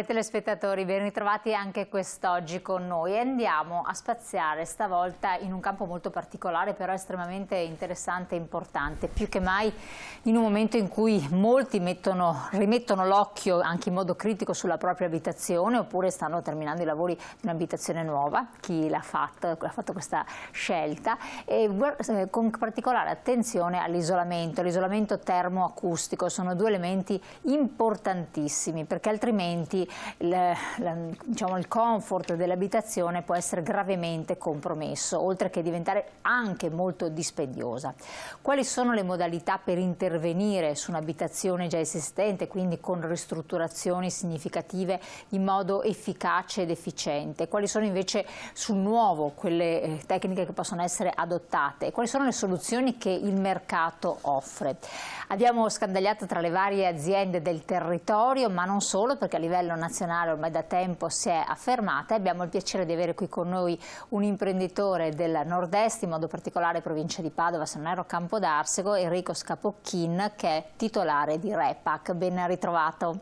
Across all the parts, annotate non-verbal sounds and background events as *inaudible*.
Cari telespettatori, ben ritrovati anche quest'oggi con noi andiamo a spaziare stavolta in un campo molto particolare però estremamente interessante e importante, più che mai in un momento in cui molti mettono, rimettono l'occhio anche in modo critico sulla propria abitazione oppure stanno terminando i lavori di un'abitazione nuova, chi l'ha fatto, ha fatto questa scelta e eh, con particolare attenzione all'isolamento, l'isolamento termoacustico, sono due elementi importantissimi perché altrimenti la, la, diciamo, il comfort dell'abitazione può essere gravemente compromesso, oltre che diventare anche molto dispendiosa. Quali sono le modalità per intervenire su un'abitazione già esistente, quindi con ristrutturazioni significative in modo efficace ed efficiente? Quali sono invece sul nuovo quelle eh, tecniche che possono essere adottate? Quali sono le soluzioni che il mercato offre? Abbiamo scandagliato tra le varie aziende del territorio, ma non solo, perché a livello internazionale ormai da tempo si è affermata e abbiamo il piacere di avere qui con noi un imprenditore del nord-est, in modo particolare provincia di Padova, se non ero Campo d'Arsego, Enrico Scapocchin che è titolare di Repac. Ben ritrovato.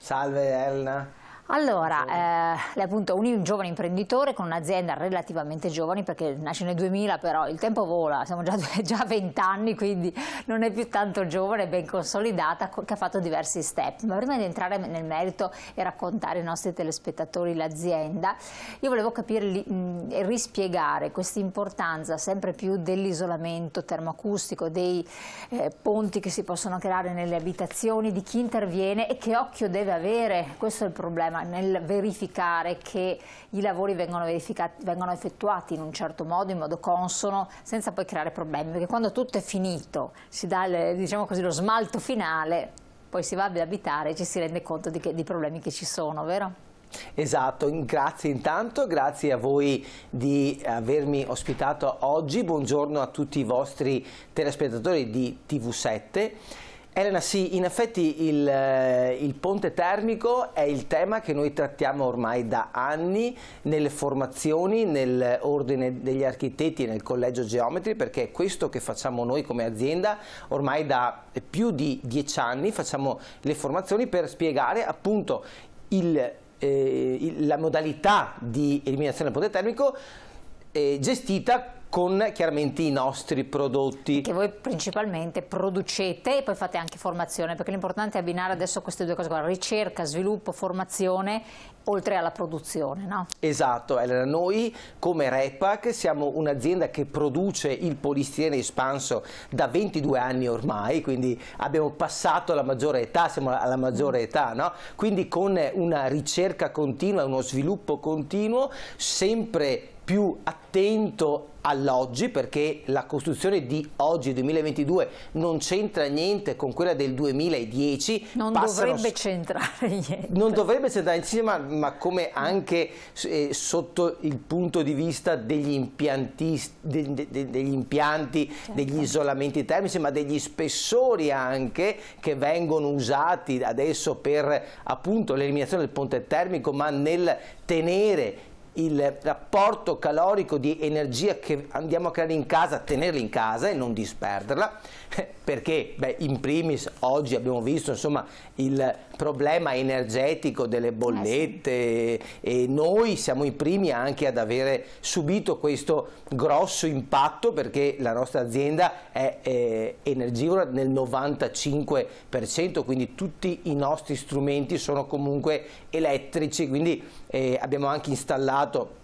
Salve Elena. Allora, eh, lei appunto è un giovane imprenditore con un'azienda relativamente giovane perché nasce nel 2000 però il tempo vola, siamo già, *laughs* già 20 anni quindi non è più tanto giovane, ben consolidata che ha fatto diversi step. Ma prima di entrare nel merito e raccontare ai nostri telespettatori l'azienda, io volevo capire e rispiegare questa importanza sempre più dell'isolamento termoacustico, dei eh, ponti che si possono creare nelle abitazioni, di chi interviene e che occhio deve avere, questo è il problema nel verificare che i lavori vengono, vengono, effettuati in un certo modo, in modo consono, senza poi creare problemi, perché quando tutto è finito, si dà le, diciamo così, lo smalto finale, poi si va ad abitare e ci si rende conto di, che, di problemi che ci sono, vero? Esatto, grazie intanto, grazie a voi di avermi ospitato oggi, buongiorno a tutti i vostri telespettatori di TV7. Elena, sì, in effetti il, eh, il, ponte termico è il tema che noi trattiamo ormai da anni nelle formazioni, nell'ordine degli architetti, e nel collegio geometri, perché è questo che facciamo noi come azienda ormai da più di dieci anni, facciamo le formazioni per spiegare appunto il, eh, la modalità di eliminazione del ponte termico eh, gestita con chiaramente i nostri prodotti. Che voi principalmente producete e poi fate anche formazione, perché l'importante è abbinare adesso queste due cose qua, ricerca, sviluppo, formazione, oltre alla produzione, no? Esatto, Elena, noi come Repac siamo un'azienda che produce il polistirene espanso da 22 anni ormai, quindi abbiamo passato la maggiore età, siamo alla maggiore mm. età, no? Quindi con una ricerca continua, uno sviluppo continuo, sempre più attento all'oggi perché la costruzione di oggi 2022 non c'entra niente con quella del 2010 non passano, dovrebbe c'entrare niente non dovrebbe c'entrare insieme ma, ma come anche eh, sotto il punto di vista degli impianti de, de, de, degli impianti certo. degli isolamenti termici ma degli spessori anche che vengono usati adesso per appunto l'eliminazione del ponte termico ma nel tenere il rapporto calorico di energia che andiamo a creare in casa, tenerla in casa e non disperderla, *laughs* perché beh, in primis oggi abbiamo visto insomma, il problema energetico delle eh bollette e noi siamo i primi anche ad avere subito questo grosso impatto perché la nostra azienda è eh, energivora nel 95%, quindi tutti i nostri strumenti sono comunque elettrici, quindi eh, abbiamo anche installato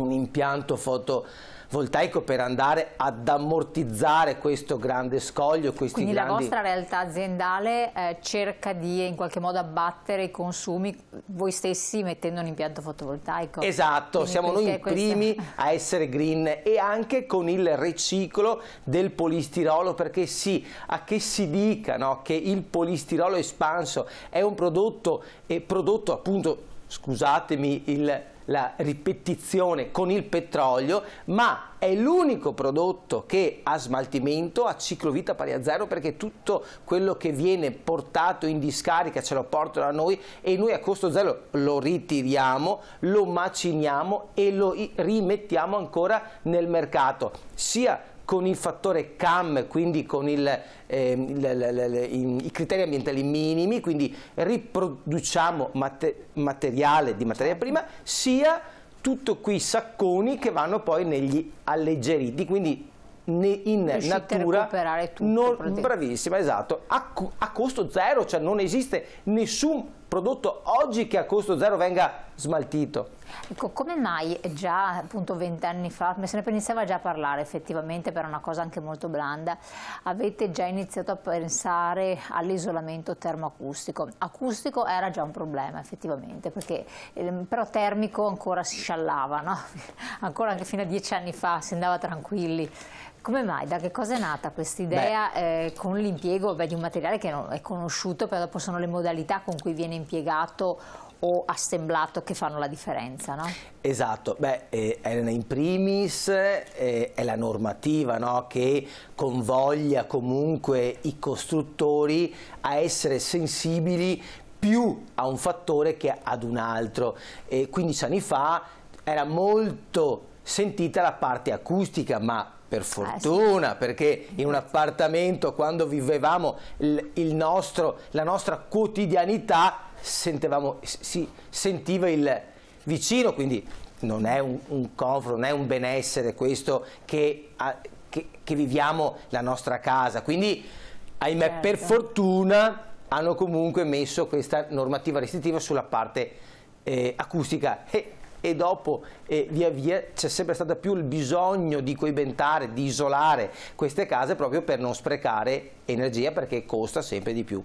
un impianto fotovoltaico per andare ad ammortizzare questo grande scoglio. Quindi grandi... la vostra realtà aziendale eh, cerca di in qualche modo abbattere i consumi voi stessi mettendo un impianto fotovoltaico. Esatto, Quindi siamo noi i primi *laughs* a essere green e anche con il riciclo del polistirolo perché sì, a che si dica no, che il polistirolo espanso è un prodotto, è prodotto appunto, scusatemi il la ripetizione con il petrolio, ma è l'unico prodotto che ha smaltimento ha ciclovita pari a zero perché tutto quello che viene portato in discarica ce lo portano a noi e noi a costo zero lo ritiriamo, lo maciniamo e lo rimettiamo ancora nel mercato, sia con il fattore CAM, quindi con il, eh, il, il, i criteri ambientali minimi, quindi riproduciamo mate, materiale di materia certo. prima, sia tutto qui sacconi che vanno poi negli alleggeriti, quindi in Riuscite natura tutto, non, bravissima esatto a, a, costo zero cioè non esiste nessun prodotto oggi che a costo zero venga smaltito Ecco, come mai già appunto vent'anni fa, se ne iniziava già a parlare effettivamente per una cosa anche molto blanda, avete già iniziato a pensare all'isolamento termoacustico? Acustico era già un problema effettivamente, perché, ehm, però termico ancora si sciallava, no? *laughs* ancora anche fino a dieci anni fa si andava tranquilli. Come mai? Da che cosa è nata questa idea eh, con l'impiego di un materiale che è conosciuto, però dopo sono le modalità con cui viene impiegato o assemblato che fanno la differenza, no? Esatto, beh, eh, Elena in primis eh, è la normativa no? che convoglia comunque i costruttori a essere sensibili più a un fattore che ad un altro. E 15 anni fa era molto sentita la parte acustica, ma per eh, fortuna, ah, sì. perché in un appartamento quando vivevamo il nostro, la nostra quotidianità sentevamo, si sentiva il vicino, quindi non è un, un covro, non è un benessere questo che, a, che, che viviamo la nostra casa. Quindi, ahimè, certo. per fortuna hanno comunque messo questa normativa restrittiva sulla parte eh, acustica. E, e dopo e via via c'è sempre stato più il bisogno di coibentare, di isolare queste case proprio per non sprecare energia perché costa sempre di più.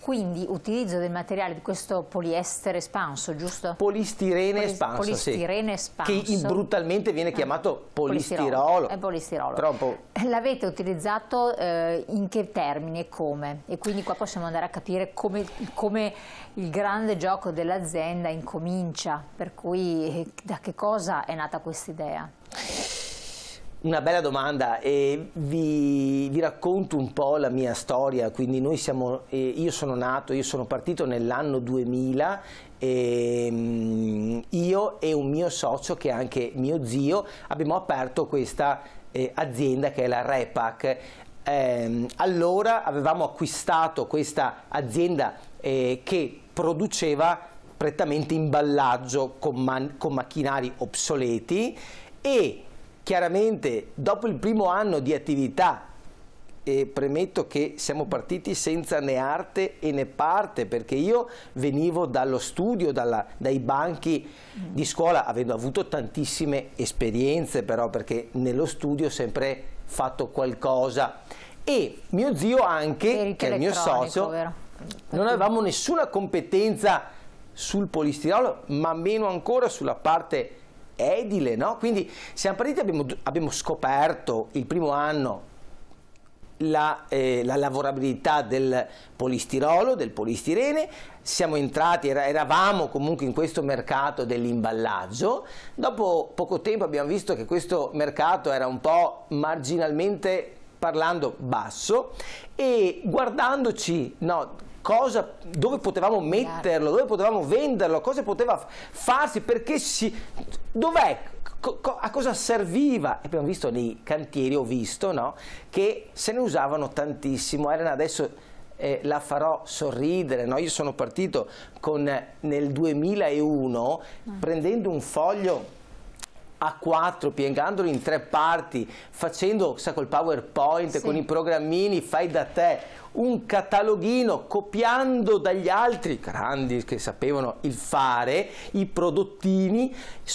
Quindi utilizzo del materiale di questo poliestere espanso, giusto? Polistirene Polis espanso, Polistirene sì. espanso. Che brutalmente viene eh, chiamato polistirolo. È polistirolo. Troppo. L'avete utilizzato eh, in che termini e come? E quindi qua possiamo andare a capire come, come il grande gioco dell'azienda incomincia, per cui eh, da che cosa è nata questa idea? Una bella domanda e vi, vi, racconto un po' la mia storia, quindi noi siamo, eh, io sono nato, io sono partito nell'anno 2000 e, ehm, io e un mio socio che è anche mio zio abbiamo aperto questa eh, azienda che è la Repac. Ehm, allora avevamo acquistato questa azienda eh, che produceva prettamente imballaggio con, con macchinari obsoleti e chiaramente dopo il primo anno di attività e premetto che siamo partiti senza né arte e né parte perché io venivo dallo studio, dalla, dai banchi di scuola avendo avuto tantissime esperienze però perché nello studio ho sempre fatto qualcosa e mio zio anche, che è il mio socio, non avevamo nessuna competenza sul polistirolo ma meno ancora sulla parte edile, no? Quindi siamo partiti, abbiamo, abbiamo scoperto il primo anno la, eh, la, lavorabilità del polistirolo, del polistirene, siamo entrati, eravamo comunque in questo mercato dell'imballaggio, dopo poco tempo abbiamo visto che questo mercato era un po' marginalmente parlando basso e guardandoci, no, cosa, dove potevamo metterlo, dove potevamo venderlo, cosa poteva farsi, perché si... dov'è? a cosa serviva? abbiamo visto nei cantieri, ho visto, no? che se ne usavano tantissimo. Elena adesso eh, la farò sorridere, no? io sono partito con, eh, nel 2001 mm. Ah. prendendo un foglio a 4 piegandolo in tre parti facendo sa, col powerpoint sì. con i programmini fai da te un cataloghino copiando dagli altri grandi che sapevano il fare, i prodottini.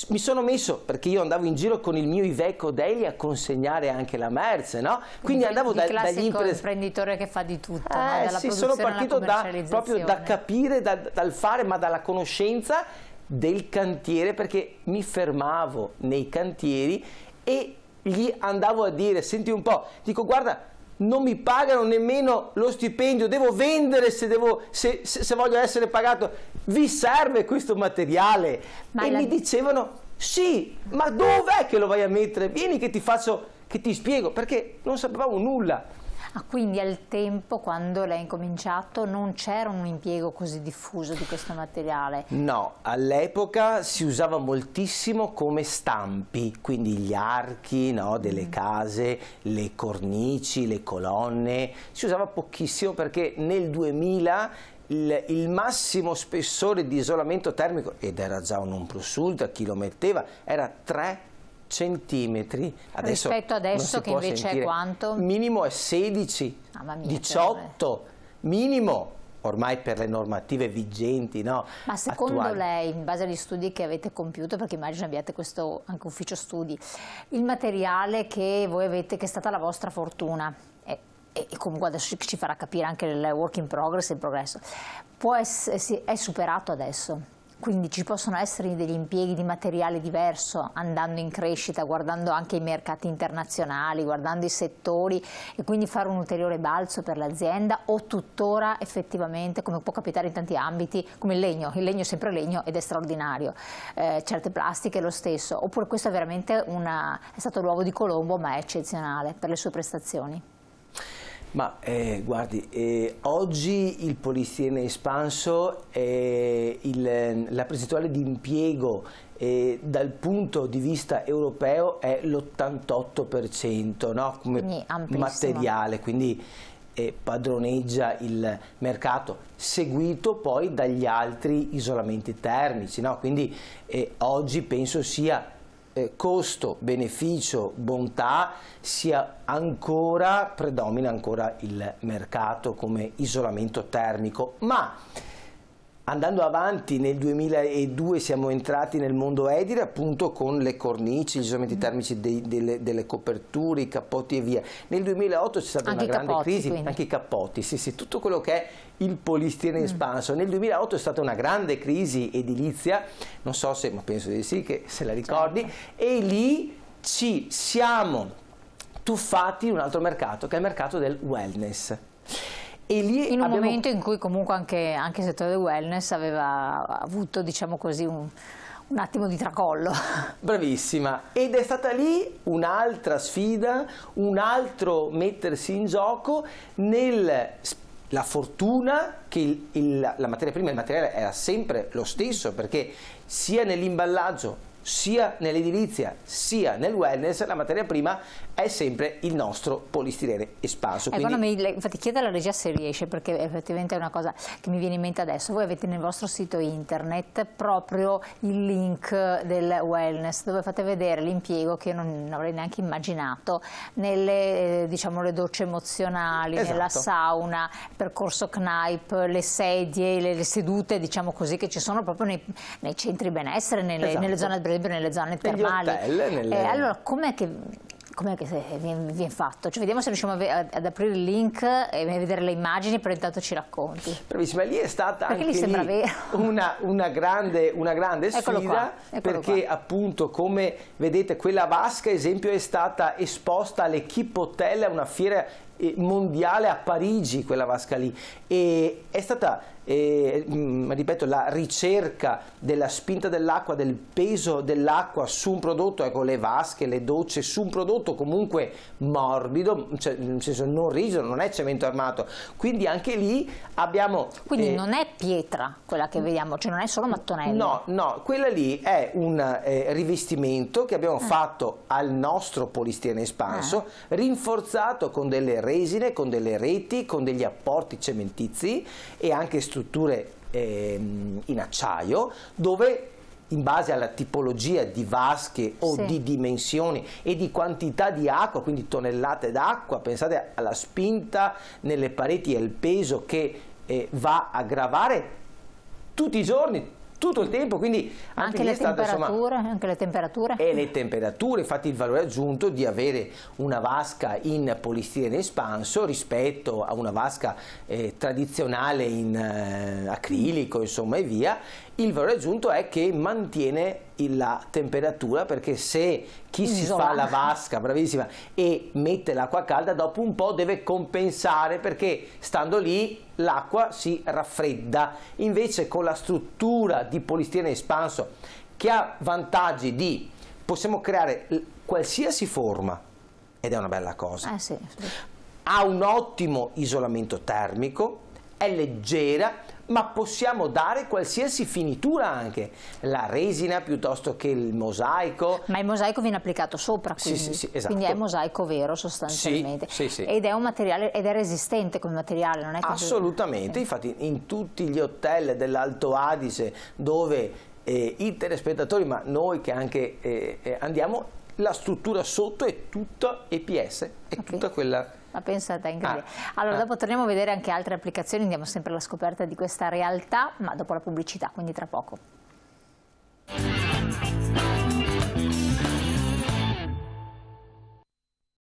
Mi sono messo, perché io andavo in giro con il mio Iveco Deli a consegnare anche la merce, no? Quindi andavo da, dagli imprenditori. imprenditore che fa di tutto, eh, no? sì, sono partito da, proprio da capire, da, dal fare, ma dalla conoscenza del cantiere, perché mi fermavo nei cantieri e gli andavo a dire, senti un po', dico guarda non mi pagano nemmeno lo stipendio, devo vendere se, devo, se, se, se voglio essere pagato, vi serve questo materiale? Ma e la... mi dicevano sì, ma dov'è che lo vai a mettere? Vieni che ti faccio, che ti spiego, perché non sapevamo nulla. Ah, quindi al tempo, quando lei ha incominciato, non c'era un impiego così diffuso di questo materiale? No, all'epoca si usava moltissimo come stampi, quindi gli archi no, delle mm. case, le cornici, le colonne, si usava pochissimo perché nel 2000 il, il, massimo spessore di isolamento termico, ed era già un non plus ultra, chi lo metteva, era 3 centimetri. Adesso Rispetto adesso che invece sentire. è quanto? Minimo è 16, mia, 18, eh. minimo ormai per le normative vigenti. No, Ma secondo attuali. lei, in base agli studi che avete compiuto, perché immagino abbiate questo anche ufficio studi, il materiale che voi avete, che è stata la vostra fortuna, e, e comunque adesso ci farà capire anche il work in progress, il progresso, essere, è superato adesso? Quindi ci possono essere degli impieghi di materiale diverso andando in crescita, guardando anche i mercati internazionali, guardando i settori e quindi fare un ulteriore balzo per l'azienda o tuttora effettivamente, come può capitare in tanti ambiti, come il legno, il legno è sempre legno ed è straordinario, eh, certe plastiche lo stesso, oppure questo è veramente una, è stato l'uovo di Colombo ma è eccezionale per le sue prestazioni. Ma eh, guardi, eh, oggi il polistirene espanso, eh, il, ehm, la percentuale di impiego eh, dal punto di vista europeo è l'88% no? come quindi materiale, quindi eh, padroneggia il mercato, seguito poi dagli altri isolamenti termici. No? Quindi eh, oggi penso sia eh, costo, beneficio, bontà sia ancora, predomina ancora il mercato come isolamento termico, ma Andando avanti, nel 2002 siamo entrati nel mondo edile appunto con le cornici, gli strumenti termici dei, delle, delle, coperture, i cappotti e via. Nel 2008 c'è stata anche una grande capotti, crisi, quindi. anche i cappotti, sì, sì, tutto quello che è il polistirene espanso. Mm. Nel 2008 è stata una grande crisi edilizia, non so se, ma penso di sì, che se la ricordi, certo. e lì ci siamo tuffati in un altro mercato, che è il mercato del wellness. E lì in un abbiamo... momento in cui comunque anche, anche, il settore del wellness aveva avuto, diciamo così, un, un attimo di tracollo. *laughs* Bravissima. Ed è stata lì un'altra sfida, un altro mettersi in gioco nel la fortuna che il, il, la materia prima, e il materiale era sempre lo stesso perché sia nell'imballaggio sia nell'edilizia sia nel wellness la materia prima è sempre il nostro polistirene espanso. Eh, quindi... mi, infatti chiedo alla regia se riesce perché effettivamente è una cosa che mi viene in mente adesso. Voi avete nel vostro sito internet proprio il link del wellness dove fate vedere l'impiego che io non avrei neanche immaginato nelle eh, diciamo, docce emozionali, esatto. nella sauna, il percorso Knipe, le sedie, le, le sedute diciamo così, che ci sono proprio nei, nei centri benessere, nelle, esatto. nelle zone, nelle zone termali. Hotel, nelle... Eh, allora com'è che com'è che viene, fatto? Cioè, vediamo se riusciamo ad aprire il link e vedere le immagini, però intanto ci racconti. Bravissima, lì è stata perché anche lì lì una, una, grande, una grande sfida, qua, perché qua. appunto come vedete quella vasca esempio è stata esposta all'Equipe Hotel, una fiera eh, mondiale a Parigi quella vasca lì e è stata eh, mm, ripeto la ricerca della spinta dell'acqua del peso dell'acqua su un prodotto ecco le vasche le docce su un prodotto comunque morbido cioè, nel senso non rigido non è cemento armato quindi anche lì abbiamo quindi eh, non è pietra quella che vediamo cioè non è solo mattonello no no quella lì è un eh, rivestimento che abbiamo ah. fatto al nostro polistiene espanso ah. rinforzato con delle reti resine, con delle reti, con degli apporti cementizi e anche strutture ehm, in acciaio dove in base alla tipologia di vasche o sì. di dimensioni e di quantità di acqua, quindi tonnellate d'acqua, pensate alla spinta nelle pareti e al peso che eh, va a gravare tutti i giorni tutto il tempo, quindi anche, anche, le, stato, temperature, insomma, anche le temperature, E eh, le temperature, infatti il valore aggiunto di avere una vasca in polistirene espanso rispetto a una vasca eh, tradizionale in eh, acrilico, insomma, e via, il valore aggiunto è che mantiene la temperatura perché se chi si Isola. fa la vasca, bravissima, e mette l'acqua calda, dopo un po' deve compensare perché stando lì l'acqua si raffredda. Invece con la struttura di polistirene espanso che ha vantaggi di possiamo creare qualsiasi forma ed è una bella cosa. Eh sì. Ha un ottimo isolamento termico, è leggera ma possiamo dare qualsiasi finitura anche, la resina piuttosto che il mosaico. Ma il mosaico viene applicato sopra, quindi, sì, sì, sì, esatto. quindi è mosaico vero sostanzialmente. Ed è un materiale, ed è resistente come materiale, non è Assolutamente, eh. infatti in tutti gli hotel dell'Alto Adige dove eh, i telespettatori, ma noi che anche eh, eh andiamo, la struttura sotto è tutta EPS, è okay. tutta quella... Ma pensate, è incredibile. Ah. Allora, ah. dopo torniamo a vedere anche altre applicazioni, andiamo sempre alla scoperta di questa realtà, ma dopo la pubblicità, quindi tra poco.